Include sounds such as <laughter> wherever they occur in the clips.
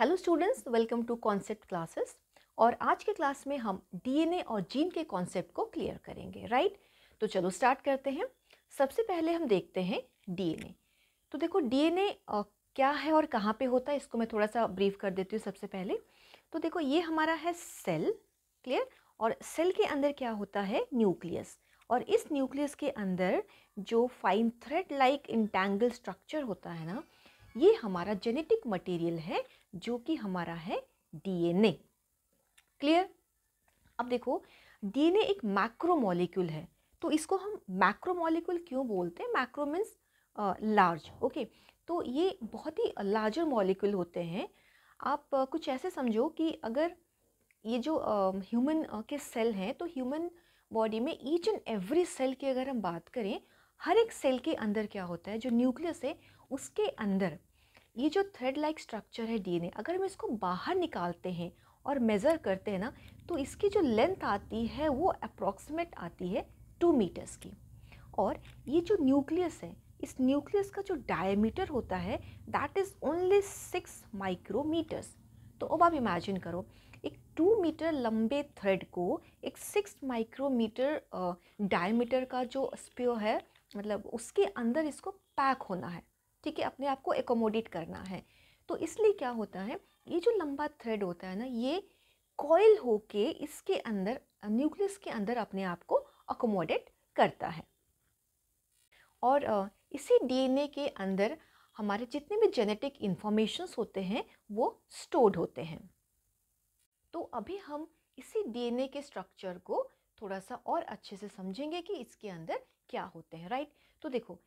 Hello students welcome to concept classes और आज के क्लास में हम डीएनए और जीन के कॉन्सेप्ट को क्लियर करेंगे राइट तो चलो स्टार्ट करते हैं सबसे पहले हम देखते हैं डीएनए तो देखो डीएनए क्या है और कहाँ पे होता है इसको मैं थोड़ा सा ब्रीफ कर देती हूँ सबसे पहले तो देखो ये हमारा है सेल क्लियर और सेल के अंदर क्या होता है न्यूक्लियस और इस न्यूक्लियस के अंदर जो fine thread like entangle structure होता है ना ये हमारा जेनेटिक मटेरियल है जो कि हमारा है डीएनए क्लियर अब देखो डीएनए एक मैक्रो मॉलिक्यूल है तो इसको हम मैक्रो मॉलिक्यूल क्यों बोलते हैं मैक्रो मीन्स लार्ज ओके तो ये बहुत ही लार्जर मॉलिक्यूल होते हैं आप uh, कुछ ऐसे समझो कि अगर ये जो ह्यूमन uh, uh, के सेल हैं तो ह्यूमन बॉडी में ईच एंड एवरी सेल की अगर हम बात करें हर एक सेल के अंदर क्या होता है जो न्यूक्लियस है उसके अंदर ये जो थ्रेड लाइक स्ट्रक्चर है डीएनए अगर हम इसको बाहर निकालते हैं और मेज़र करते हैं ना तो इसकी जो लेंथ आती है वो अप्रॉक्सीमेट आती है टू मीटर्स की और ये जो न्यूक्लियस है इस न्यूक्लियस का जो डायमीटर होता है that is only six micrometres तो अब आप इमेजिन करो एक टू मीटर लंबे थ्रेड को एक सिक्स माइक्रोमीटर डायमीटर का जो स्पियो है मतलब उसके अंदर इसको पैक होना है ठीक है अपने आप को एकोमोडेट करना है तो इसलिए क्या होता है ये जो लंबा थ्रेड होता है ना ये कॉयल होके इसके अंदर न्यूक्लियस के अंदर अपने आप को अकोमोडेट करता है और इसी डीएनए के अंदर हमारे जितने भी जेनेटिक इन्फॉर्मेशंस होते हैं वो स्टोर्ड होते हैं तो अभी हम इसी डीएनए के स्ट्रक्चर को थोड़ा सा और अच्छे से समझेंगे कि इसके अंदर क्या होते हैं राइट तो देखो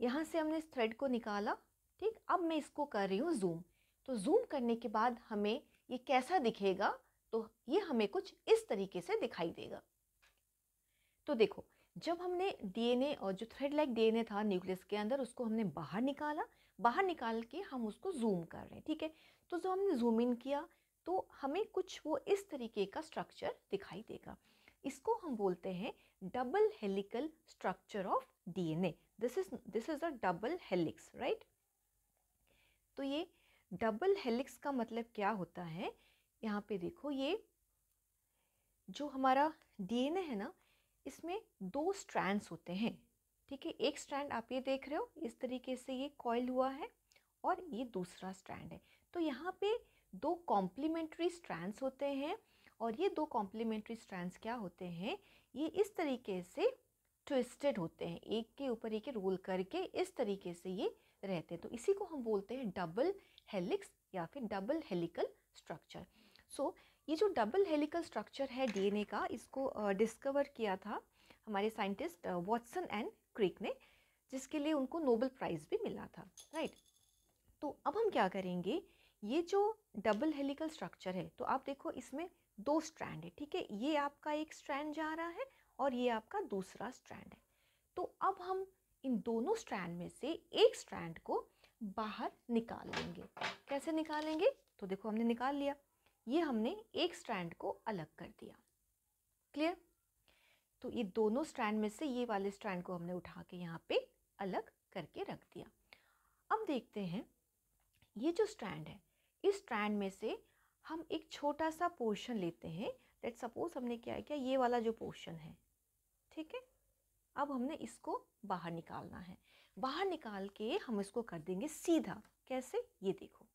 यहाँ से हमने इस थ्रेड को निकाला ठीक अब मैं इसको कर रही हूँ जूम तो जूम करने के बाद हमें ये कैसा दिखेगा तो ये हमें कुछ इस तरीके से दिखाई देगा तो देखो जब हमने डीएनए और जो थ्रेड लाइक डीएनए था न्यूक्लियस के अंदर उसको हमने बाहर निकाला बाहर निकाल के हम उसको जूम कर रहे हैं ठीक है तो जब हमने जूम इन किया तो हमें कुछ वो इस तरीके का स्ट्रक्चर दिखाई देगा इसको हम बोलते हैं double helical structure of DNA this is this is a double helix right तो ये डबल हेलिक्स का मतलब क्या होता है यहाँ पे देखो ये जो हमारा डीएनए है ना इसमें दो स्ट्रैंड्स होते हैं ठीक है एक स्ट्रैंड आप ये देख रहे हो इस तरीके से ये कॉयल हुआ है और ये दूसरा स्ट्रैंड है तो यहाँ पे दो कॉम्प्लीमेंट्री स्ट्रैंड्स होते हैं और ये दो कॉम्प्लीमेंट्री स्ट्रैंड्स क्या होते हैं ये इस तरीके से ट्विस्टेड होते हैं एक के ऊपर एक रोल करके इस तरीके से ये रहते हैं तो इसी को हम बोलते हैं डबल हेलिक्स या फिर डबल हेलिकल स्ट्रक्चर सो ये जो डबल हेलिकल स्ट्रक्चर है डीएनए का इसको डिस्कवर uh, किया था हमारे साइंटिस्ट वॉटसन एंड क्रिक ने जिसके लिए उनको नोबल प्राइज़ भी मिला था राइट right? तो अब हम क्या करेंगे ये जो डबल हेलिकल स्ट्रक्चर है तो आप देखो इसमें दो स्ट्रैंड है ठीक है ये आपका एक स्ट्रैंड जा रहा है और ये आपका दूसरा स्ट्रैंड है तो अब हम इन दोनों स्ट्रैंड में से एक स्ट्रैंड को बाहर निकाल लेंगे कैसे निकालेंगे तो देखो हमने निकाल लिया ये हमने एक स्ट्रैंड को अलग कर दिया क्लियर तो ये दोनों स्ट्रैंड में से ये वाले स्ट्रैंड को हमने उठा के यहाँ पे अलग करके रख दिया अब देखते हैं ये जो स्ट्रैंड है इस स्ट्रैंड में से हम एक छोटा सा पोर्शन लेते हैं लेट सपोज हमने क्या किया ये वाला जो पोर्शन है ठीक है अब हमने इसको बाहर निकालना है बाहर निकाल के हम इसको कर देंगे सीधा कैसे ये देखो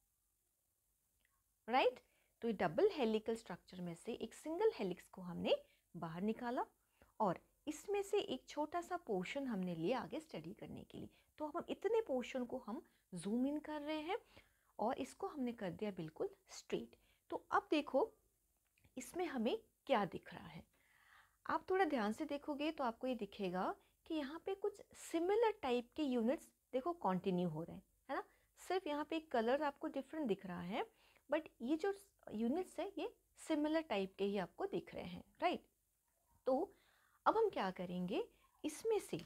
राइट right? तो ये डबल हेलिकल स्ट्रक्चर में से एक सिंगल हेलिक्स को हमने बाहर निकाला और इसमें से एक छोटा सा पोर्शन हमने लिया आगे स्टडी करने के लिए तो हम इतने पोर्शन को हम जूम इन कर रहे हैं और इसको हमने कर दिया बिल्कुल स्ट्रेट तो अब देखो इसमें हमें क्या दिख रहा है आप थोड़ा ध्यान से देखोगे तो आपको ये दिखेगा कि यहाँ पे कुछ सिमिलर टाइप के यूनिट्स देखो कंटिन्यू हो रहे हैं है ना सिर्फ यहाँ पे कलर आपको डिफरेंट दिख रहा है बट ये जो यूनिट्स है ये सिमिलर टाइप के ही आपको दिख रहे हैं राइट तो अब हम क्या करेंगे इसमें से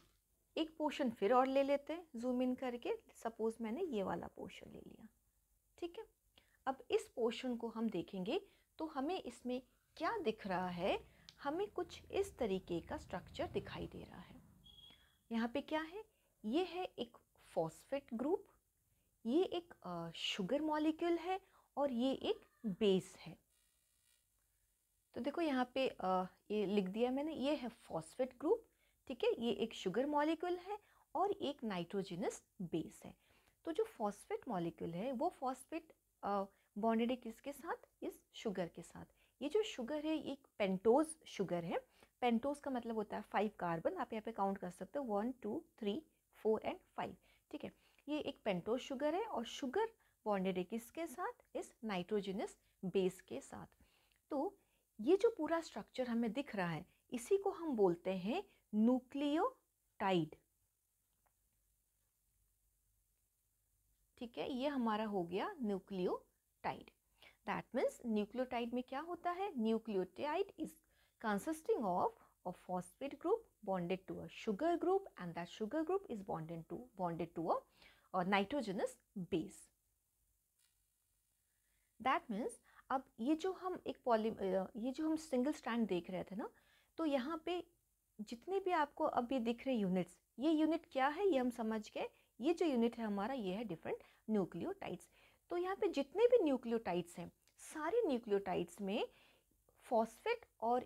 एक पोर्शन फिर और ले लेते हैं जूम इन करके सपोज़ मैंने ये वाला पोर्शन ले लिया ठीक है अब इस पोर्शन को हम देखेंगे तो हमें इसमें क्या दिख रहा है हमें कुछ इस तरीके का स्ट्रक्चर दिखाई दे रहा है यहाँ पे क्या है ये है एक फॉस्फेट ग्रुप ये एक शुगर मॉलिक्यूल है और ये एक बेस है तो देखो यहाँ पे आ, ये लिख दिया मैंने ये है फॉस्फेट ग्रुप ठीक है ये एक शुगर मॉलिक्यूल है और एक नाइट्रोजिनस बेस है तो जो फॉस्फेट मॉलिक्यूल है वो फॉस्फेट बॉन्डेड है किसके साथ इस शुगर के साथ ये जो शुगर है एक पेंटोज शुगर है पेंटोज का मतलब होता है फाइव कार्बन आप यहाँ पे काउंट कर सकते हो one two three four and five ठीक है ये एक पेंटोज शुगर है और शुगर बॉन्डेड है किसके साथ इस नाइट्रोजिनस बेस के साथ तो ये जो पूरा स्ट्रक्चर हमें दिख रहा है इसी को हम बोलते हैं न्यूक्लियोटाइड ठीक है ये हमारा हो गया nucleo nucleotide that means nucleotide में क्या होता है nucleotide is consisting of a phosphate group bonded to a sugar group and that sugar group is bonded to bonded to a nitrogenous base that means अब ये जो हम एक पॉलीम ये जो हम सिंगल स्टैंड देख रहे थे ना तो यहाँ पे जितने भी आपको अब ये दिख रहे यूनिट्स ये यूनिट क्या है ये हम समझ गए ये जो यूनिट है हमारा ये है डिफरेंट न्यूक्लियोटाइड्स तो यहाँ पे जितने भी न्यूक्लियोटाइड्स हैं सारे न्यूक्लियोटाइड्स में फॉस्फेट और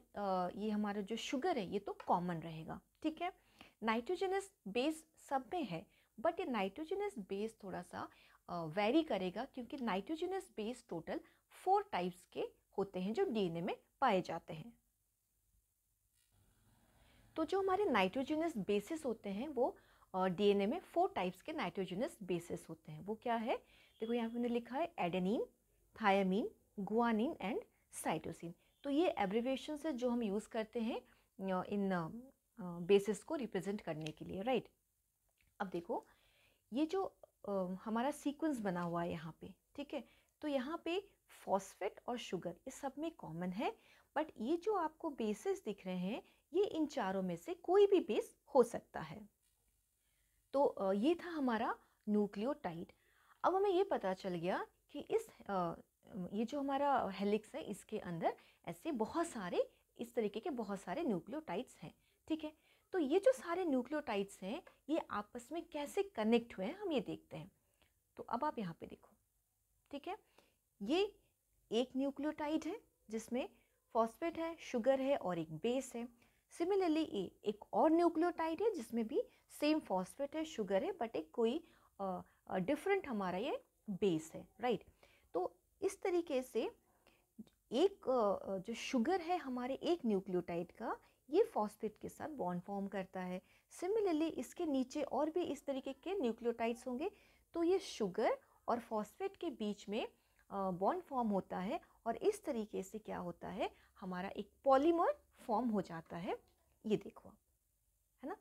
ये हमारा जो शुगर है ये तो कॉमन रहेगा ठीक है नाइट्रोजनस बेस सब में है बट ये नाइट्रोजनस बेस थोड़ा सा वेरी करेगा क्योंकि nitrogenous base total four types के होते हैं जो डीएनए में पाए जाते हैं तो जो हमारे नाइट्रोजनस बेसिस होते हैं वो डीएनए में फोर टाइप्स के नाइट्रोजनस बेसिस होते हैं वो क्या है देखो यहाँ पे हमने लिखा है adenine thymine guanine and cytosine तो ये एब्रिवेशन है जो हम यूज़ करते हैं इन बेसिस को रिप्रेजेंट करने के लिए राइट अब देखो ये जो हमारा सीक्वेंस बना हुआ है यहाँ पे ठीक है तो यहाँ पे फॉस्फेट और शुगर इस सब में कॉमन है बट ये जो आपको बेसिस दिख रहे हैं ये इन चारों में से कोई भी बेस हो सकता है तो ये था हमारा न्यूक्लियोटाइड अब हमें ये पता चल गया कि इस आ, ये जो हमारा हेलिक्स है इसके अंदर ऐसे बहुत सारे इस तरीके के बहुत सारे न्यूक्लियोटाइड्स हैं ठीक है तो ये जो सारे न्यूक्लियोटाइड्स हैं ये आपस में कैसे कनेक्ट हुए हैं हम ये देखते हैं तो अब आप यहाँ पे देखो ठीक है ये एक न्यूक्लियोटाइड है जिसमें फॉस्फेट है शुगर है और एक बेस है सिमिलरली ये एक और न्यूक्लियोटाइड है जिसमें भी सेम फॉस्फेट है शुगर है बट एक कोई डिफरेंट हमारा ये बेस है राइट तो इस तरीके से एक जो शुगर है हमारे एक न्यूक्लियोटाइड का ये फॉस्फेट के साथ बॉन्ड फॉर्म करता है सिमिलरली इसके नीचे और भी इस तरीके के न्यूक्लियोटाइड्स होंगे तो ये शुगर और फॉस्फेट के बीच में बॉन्ड फॉर्म होता है और इस तरीके से क्या होता है हमारा एक पॉलीमर फॉर्म हो जाता है ये देखो है ना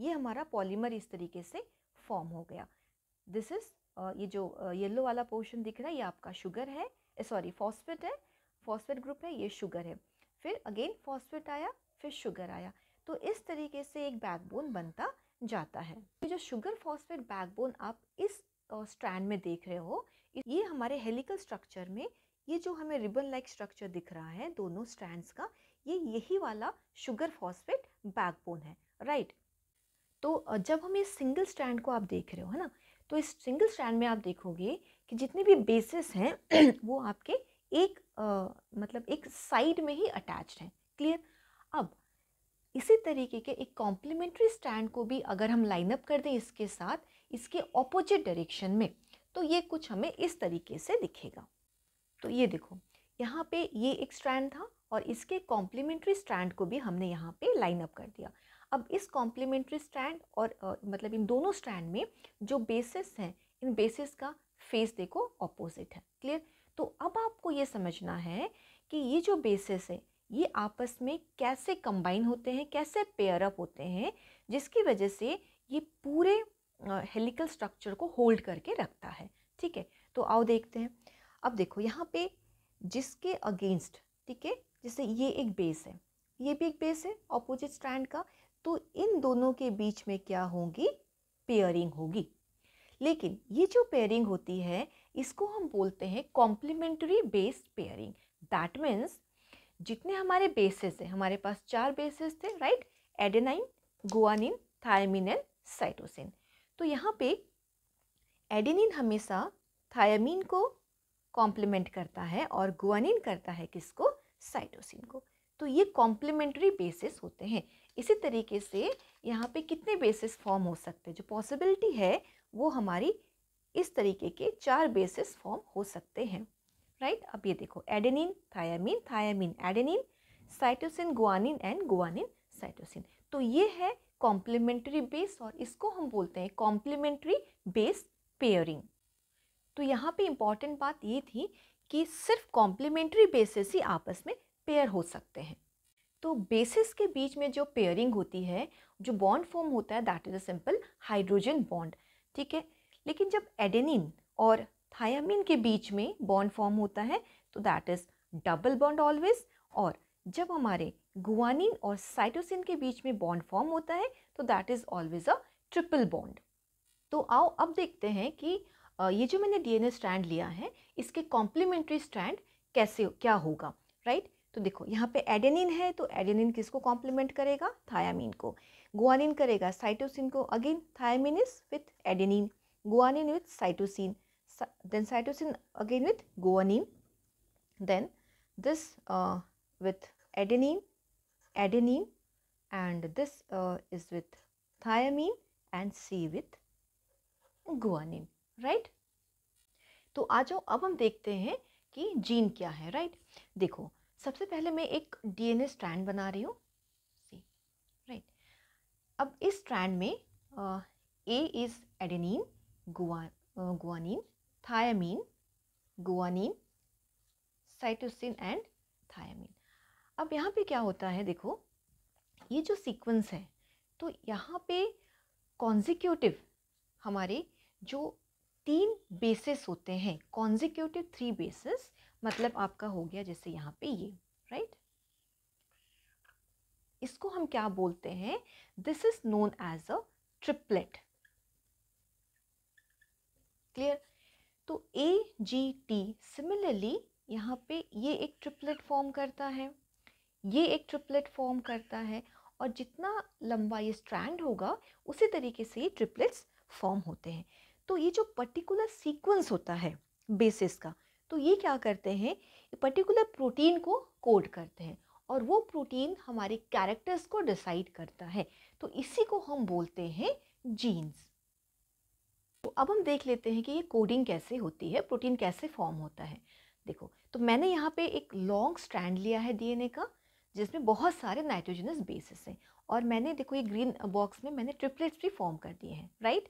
ये हमारा पॉलीमर इस तरीके से फॉर्म हो गया दिस इज़ uh, ये जो येलो uh, वाला पोर्शन दिख रहा है ये आपका शुगर है सॉरी eh, फॉस्फेट है फॉस्फेट ग्रुप है ये शुगर है फिर अगेन फॉस्फेट आया फिर शुगर आया तो इस तरीके से एक बैकबोन बनता जाता है ये जो शुगर फॉस्फेट बैकबोन आप इस स्ट्रैंड uh, में देख रहे हो ये हमारे हेलिकल स्ट्रक्चर में ये जो हमें रिबन लाइक स्ट्रक्चर दिख रहा है दोनों स्ट्रैंड्स का ये यही वाला शुगर फॉस्फेट बैकबोन है राइट right? तो जब हम ये सिंगल स्ट्रैंड को आप देख रहे हो है ना तो इस सिंगल स्ट्रैंड में आप देखोगे कि जितने भी बेसिस हैं <clears throat> वो आपके एक आ, मतलब एक साइड में ही अटैच्ड हैं क्लियर अब इसी तरीके के एक कॉम्प्लीमेंट्री स्टैंड को भी अगर हम लाइनअप कर दें इसके साथ इसके ऑपोजिट डायरेक्शन में तो ये कुछ हमें इस तरीके से दिखेगा तो ये देखो यहाँ पे ये एक स्ट्रैंड था और इसके कॉम्प्लीमेंट्री स्ट्रैंड को भी हमने यहाँ पे लाइनअप कर दिया अब इस कॉम्प्लीमेंट्री स्टैंड और आ, मतलब इन दोनों स्टैंड में जो बेसिस हैं इन बेसिस का फेस देखो ऑपोजिट है क्लियर तो अब आपको ये समझना है कि ये जो बेसिस है ये आपस में कैसे कंबाइन होते हैं कैसे पेयर अप होते हैं जिसकी वजह से ये पूरे हेलिकल स्ट्रक्चर को होल्ड करके रखता है ठीक है तो आओ देखते हैं अब देखो यहाँ पे जिसके अगेंस्ट ठीक है जैसे ये एक बेस है ये भी एक बेस है ऑपोजिट स्ट्रैंड का तो इन दोनों के बीच में क्या होगी पेयरिंग होगी लेकिन ये जो पेयरिंग होती है इसको हम बोलते हैं complementary based pairing that means जितने हमारे बेसिस हैं हमारे पास चार बेसिस थे right adenine guanine thymine and cytosine तो यहाँ पे एडेनिन हमेशा थायमिन को कॉम्प्लीमेंट करता है और गुआनिन करता है किसको साइटोसिन को तो ये कॉम्प्लीमेंट्री बेसिस होते हैं इसी तरीके से यहाँ पे कितने बेसिस फॉर्म हो सकते हैं जो पॉसिबिलिटी है वो हमारी इस तरीके के चार बेसिस फॉर्म हो सकते हैं राइट अब ये देखो adenine thymine thymine adenine cytosine guanine and guanine cytosine तो ये है कॉम्प्लीमेंट्री बेस और इसको हम बोलते हैं कॉम्प्लीमेंट्री बेस पेयरिंग तो यहाँ पे इम्पॉर्टेंट बात ये थी कि सिर्फ कॉम्प्लीमेंट्री बेसिस ही आपस में पेयर हो सकते हैं तो बेसिस के बीच में जो पेयरिंग होती है जो बॉन्ड फॉर्म होता है that is a simple hydrogen bond ठीक है लेकिन जब एडेनिन और थायामिन के बीच में बॉन्ड फॉर्म होता है तो that is double bond always और जब हमारे गुआनिन और साइटोसिन के बीच में बॉन्ड फॉर्म होता है तो that is always a triple bond तो आओ अब देखते हैं कि ये जो मैंने डीएनए स्ट्रैंड लिया है इसके कॉम्प्लीमेंट्री स्ट्रैंड कैसे क्या होगा राइट right? तो देखो यहाँ पे एडेनिन है तो एडेनिन किसको कॉम्प्लीमेंट करेगा थायामिन को गुआनिन करेगा साइटोसिन को again thymine is with adenine guanine with cytosine then cytosine again with guanine then this with adenine adenine and this is with thymine and C with guanine right तो आ जाओ अब हम देखते हैं कि जीन क्या है राइट right? देखो सबसे पहले मैं एक डीएनए स्ट्रैंड बना रही हूँ सी राइट अब इस स्ट्रैंड में A is adenine guanine thymine guanine cytosine and thymine अब यहाँ पे क्या होता है देखो ये जो सीक्वेंस है तो यहाँ पे कॉन्जिक्यूटिव हमारे जो तीन बेसिस होते हैं कॉन्जिक्यूटिव थ्री बेसिस मतलब आपका हो गया जैसे यहाँ पे ये राइट इसको हम क्या बोलते हैं this is known as a triplet clear तो ए जी टी सिमिलरली यहाँ पे ये एक ट्रिपलेट फॉर्म करता है ये एक ट्रिपलेट फॉर्म करता है और जितना लंबा ये स्ट्रैंड होगा उसी तरीके से ये ट्रिपलेट्स फॉर्म होते हैं तो ये जो पर्टिकुलर सीक्वेंस होता है बेसिस का तो ये क्या करते हैं पर्टिकुलर प्रोटीन को कोड करते हैं और वो प्रोटीन हमारे कैरेक्टर्स को डिसाइड करता है तो इसी को हम बोलते हैं जीन्स तो अब हम देख लेते हैं कि ये कोडिंग कैसे होती है प्रोटीन कैसे फॉर्म होता है देखो तो मैंने यहाँ पे एक लॉन्ग स्ट्रैंड लिया है डीएनए का जिसमें बहुत सारे नाइट्रोजनस बेसिस हैं और मैंने देखो ये ग्रीन बॉक्स में मैंने ट्रिपलेट्स भी फॉर्म कर दिए हैं राइट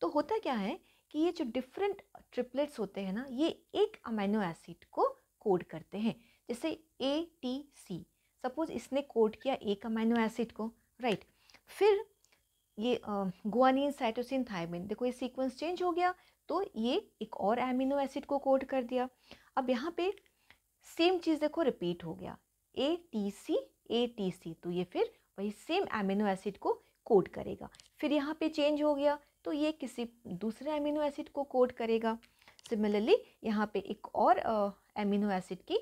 तो होता क्या है कि ये जो डिफरेंट ट्रिपलेट्स होते हैं ना ये एक अमाइनो एसिड को कोड करते हैं जैसे ए टी सी सपोज इसने कोड किया एक अमाइनो एसिड को राइट फिर ये गुआनिन साइटोसिन थायमिन देखो ये सीक्वेंस चेंज हो गया तो ये एक और एमिनो एसिड को कोड कर दिया अब यहाँ पे सेम चीज़ देखो रिपीट हो गया ए टी सी ए टी सी तो ये फिर वही सेम एमिनो एसिड को कोड करेगा फिर यहाँ पे चेंज हो गया तो ये किसी दूसरे अमीनो एसिड को कोड करेगा सिमिलरली यहाँ पे एक और एमिनो एसिड की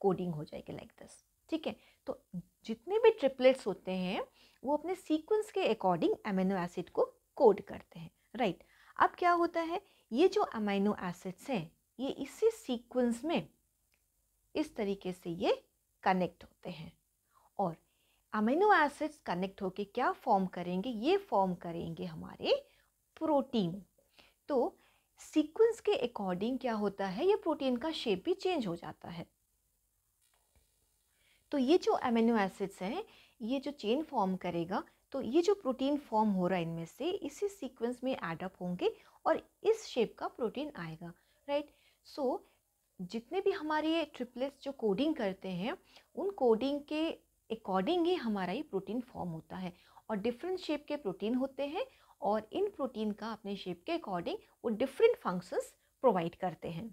कोडिंग हो जाएगी लाइक दिस ठीक है तो जितने भी ट्रिपलेट्स होते हैं वो अपने सीक्वेंस के अकॉर्डिंग अमीनो एसिड को कोड करते हैं राइट right. अब क्या होता है ये जो अमीनो एसिड्स हैं ये इसी सीक्वेंस में इस तरीके से ये कनेक्ट होते हैं अमीनो एसिड्स कनेक्ट होके क्या फॉर्म करेंगे ये फॉर्म करेंगे हमारे प्रोटीन तो सीक्वेंस के अकॉर्डिंग क्या होता है ये प्रोटीन का शेप भी चेंज हो जाता है तो ये जो अमीनो एसिड्स हैं ये जो चेन फॉर्म करेगा तो ये जो प्रोटीन फॉर्म हो रहा है इनमें से इसी सीक्वेंस में एडअप होंगे और इस शेप का प्रोटीन आएगा राइट सो so, जितने भी हमारे ये ट्रिपलेट्स जो कोडिंग करते हैं उन कोडिंग के अकॉर्डिंग ही हमारा ये प्रोटीन फॉर्म होता है और डिफरेंट शेप के प्रोटीन होते हैं और इन प्रोटीन का अपने शेप के अकॉर्डिंग वो डिफरेंट फंक्शंस प्रोवाइड करते हैं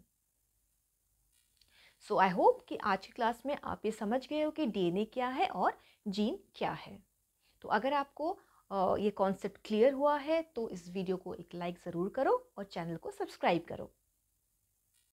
सो आई होप कि आज की क्लास में आप ये समझ गए हो कि डीएनए क्या है और जीन क्या है तो अगर आपको ये कॉन्सेप्ट क्लियर हुआ है तो इस वीडियो को एक लाइक ज़रूर करो और चैनल को सब्सक्राइब करो